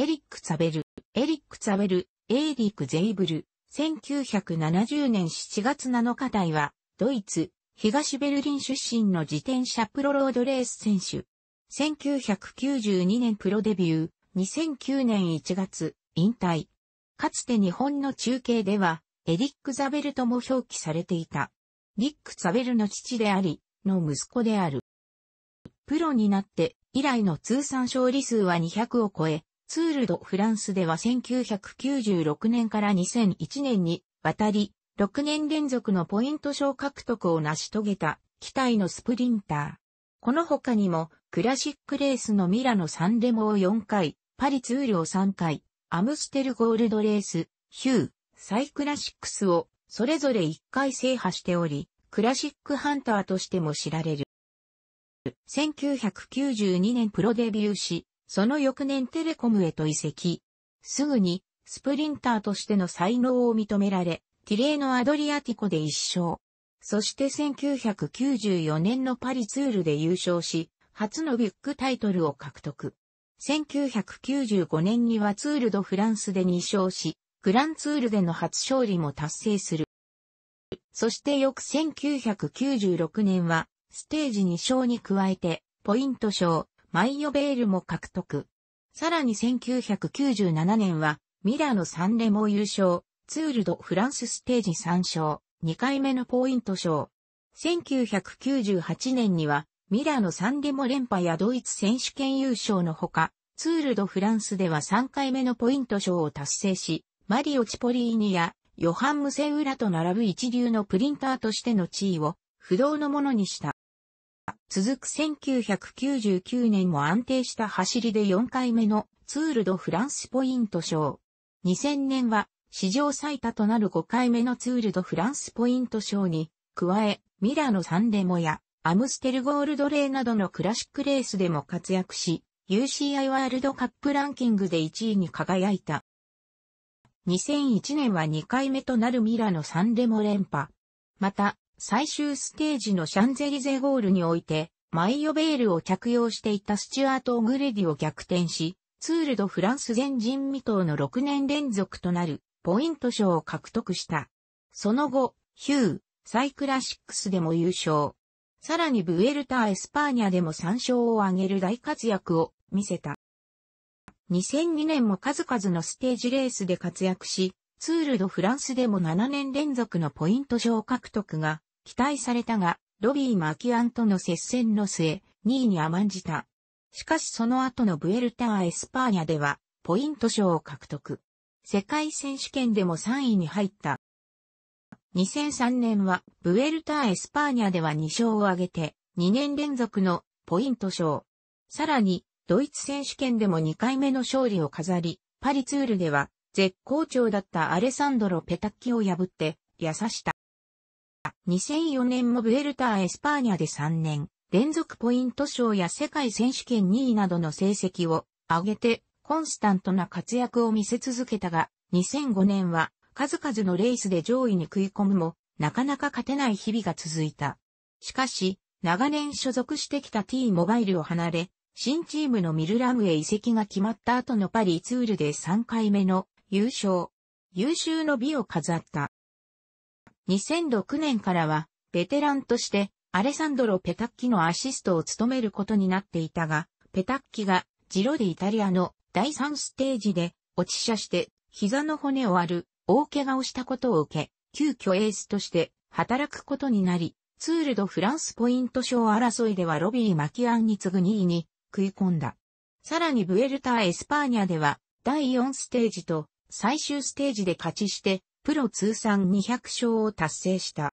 エリック・ツァベル、エリック・ツァベル、エーリック・ゼイブル、1970年7月7日台は、ドイツ、東ベルリン出身の自転車プロロードレース選手。1992年プロデビュー、2009年1月、引退。かつて日本の中継では、エリック・ザベルとも表記されていた。リック・ザベルの父であり、の息子である。プロになって、以来の通算勝利数は200を超え、ツール・ド・フランスでは1996年から2001年に渡り、6年連続のポイント賞獲得を成し遂げた、機体のスプリンター。この他にも、クラシックレースのミラノ・サンレモを4回、パリツールを3回、アムステルゴールドレース、ヒュー、サイクラシックスを、それぞれ1回制覇しており、クラシックハンターとしても知られる。1992年プロデビューし、その翌年テレコムへと移籍。すぐに、スプリンターとしての才能を認められ、ティレーのアドリアティコで一勝。そして1994年のパリツールで優勝し、初のビッグタイトルを獲得。1995年にはツールドフランスで2勝し、グランツールでの初勝利も達成する。そして翌1996年は、ステージ2勝に加えて、ポイント賞、マイヨベールも獲得。さらに1997年は、ミラノ・サンレモ優勝、ツール・ド・フランスステージ3勝、2回目のポイント賞。1998年には、ミラノ・サンレモ連覇やドイツ選手権優勝のほか、ツール・ド・フランスでは3回目のポイント賞を達成し、マリオ・チポリーニやヨハン・ムセウラと並ぶ一流のプリンターとしての地位を不動のものにした。続く1999年も安定した走りで4回目のツールドフランスポイント賞。2000年は史上最多となる5回目のツールドフランスポイント賞に、加え、ミラノサンレモやアムステルゴールドレーなどのクラシックレースでも活躍し、UCI ワールドカップランキングで1位に輝いた。2001年は2回目となるミラノサンレモ連覇。また、最終ステージのシャンゼリゼゴールにおいて、マイヨベールを着用していたスチュアート・オグレディを逆転し、ツールド・フランス全人未踏の6年連続となるポイント賞を獲得した。その後、ヒュー、サイクラシックスでも優勝。さらにブエルタ・ー・エスパーニャでも3勝を挙げる大活躍を見せた。2002年も数々のステージレースで活躍し、ツール・ド・フランスでも7年連続のポイント賞獲得が期待されたが、ロビー・マキアンとの接戦の末、2位に甘んじた。しかしその後のブエルター・エスパーニャでは、ポイント賞を獲得。世界選手権でも3位に入った。2003年は、ブエルター・エスパーニャでは2勝を挙げて、2年連続のポイント賞。さらに、ドイツ選手権でも2回目の勝利を飾り、パリツールでは、絶好調だったアレサンドロ・ペタッキを破って、優した。2004年もブエルターエスパーニャで3年、連続ポイント賞や世界選手権2位などの成績を上げて、コンスタントな活躍を見せ続けたが、2005年は数々のレースで上位に食い込むも、なかなか勝てない日々が続いた。しかし、長年所属してきた T モバイルを離れ、新チームのミルラムへ移籍が決まった後のパリツールで3回目の優勝。優秀の美を飾った。2006年からは、ベテランとして、アレサンドロ・ペタッキのアシストを務めることになっていたが、ペタッキが、ジロディイタリアの第3ステージで、落ち車して、膝の骨を割る、大怪我をしたことを受け、急遽エースとして、働くことになり、ツールドフランスポイント賞争いではロビー・マキアンに次ぐ2位に食い込んだ。さらにブエルター・エスパーニャでは第4ステージと最終ステージで勝ちしてプロ通算200勝を達成した。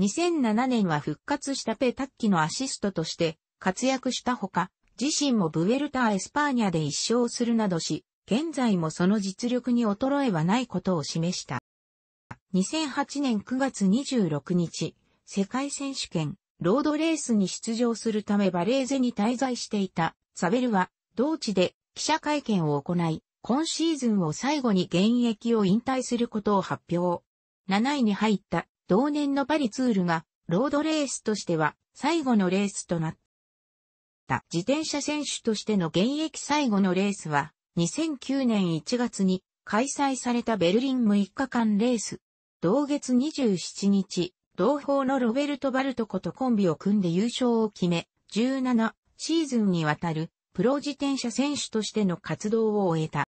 2007年は復活したペタッキのアシストとして活躍したほか、自身もブエルタ・エスパーニャで一勝するなどし、現在もその実力に衰えはないことを示した。2008年9月26日、世界選手権、ロードレースに出場するためバレーゼに滞在していたサベルは、同地で記者会見を行い、今シーズンを最後に現役を引退することを発表。7位に入った同年のパリツールがロードレースとしては最後のレースとなった。自転車選手としての現役最後のレースは2009年1月に開催されたベルリン6日間レース。同月27日、同胞のロベルト・バルトことコンビを組んで優勝を決め、17シーズンにわたるプロ自転車選手としての活動を終えた。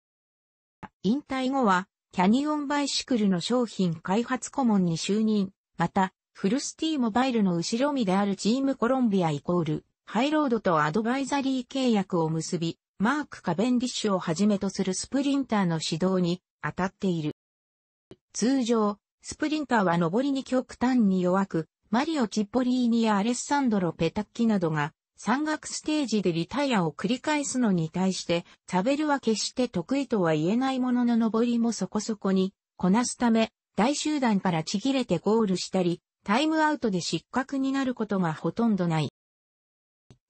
引退後は、キャニオンバイシクルの商品開発顧問に就任。また、フルスティーモバイルの後ろ身であるチームコロンビアイコール、ハイロードとアドバイザリー契約を結び、マーク・カベンディッシュをはじめとするスプリンターの指導に当たっている。通常、スプリンターは上りに極端に弱く、マリオ・チッポリーニやアレッサンドロ・ペタッキなどが山岳ステージでリタイアを繰り返すのに対して、サベルは決して得意とは言えないものの登りもそこそこに、こなすため、大集団からちぎれてゴールしたり、タイムアウトで失格になることがほとんどない。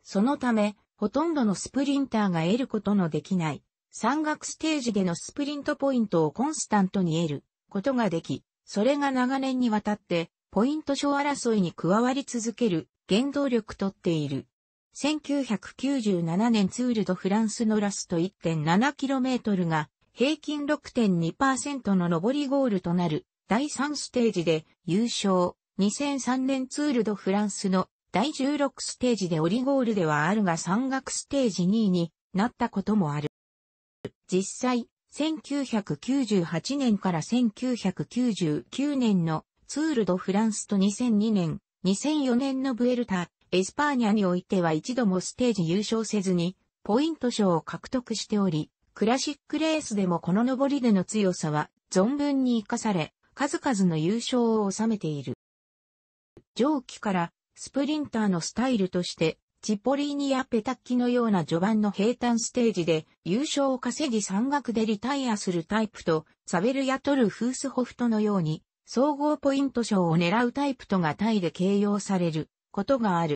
そのため、ほとんどのスプリンターが得ることのできない、山岳ステージでのスプリントポイントをコンスタントに得ることができ、それが長年にわたって、ポイント賞争いに加わり続ける原動力とっている。1997年ツールドフランスのラスト 1.7km が平均6.2%の上りゴールとなる第3ステージで優勝。2003年ツールドフランスの第16ステージでオリゴールではあるが山岳ステージ2位になったこともある。実際、1998年から1999年のツールドフランスと2002年、2004年のブエルタ、エスパーニャにおいては一度もステージ優勝せずに、ポイント賞を獲得しており、クラシックレースでもこの上りでの強さは存分に活かされ、数々の優勝を収めている。上記からスプリンターのスタイルとして、チポリーニやペタッキのような序盤の平坦ステージで優勝を稼ぎ山岳でリタイアするタイプと、サベルやトル・フースホフトのように、総合ポイント賞を狙うタイプとがタイで形容されることがある。